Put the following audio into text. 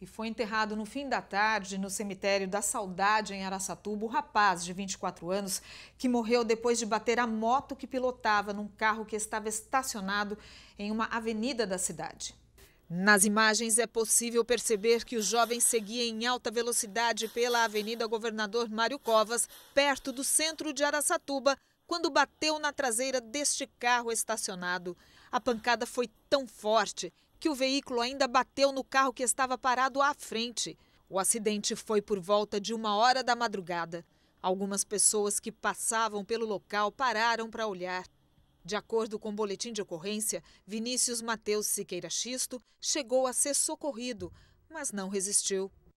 e foi enterrado no fim da tarde no cemitério da Saudade, em Araçatuba, o rapaz de 24 anos que morreu depois de bater a moto que pilotava num carro que estava estacionado em uma avenida da cidade. Nas imagens é possível perceber que o jovem seguia em alta velocidade pela Avenida Governador Mário Covas, perto do centro de Araçatuba, quando bateu na traseira deste carro estacionado. A pancada foi tão forte que o veículo ainda bateu no carro que estava parado à frente. O acidente foi por volta de uma hora da madrugada. Algumas pessoas que passavam pelo local pararam para olhar. De acordo com o boletim de ocorrência, Vinícius Mateus Siqueira Xisto chegou a ser socorrido, mas não resistiu.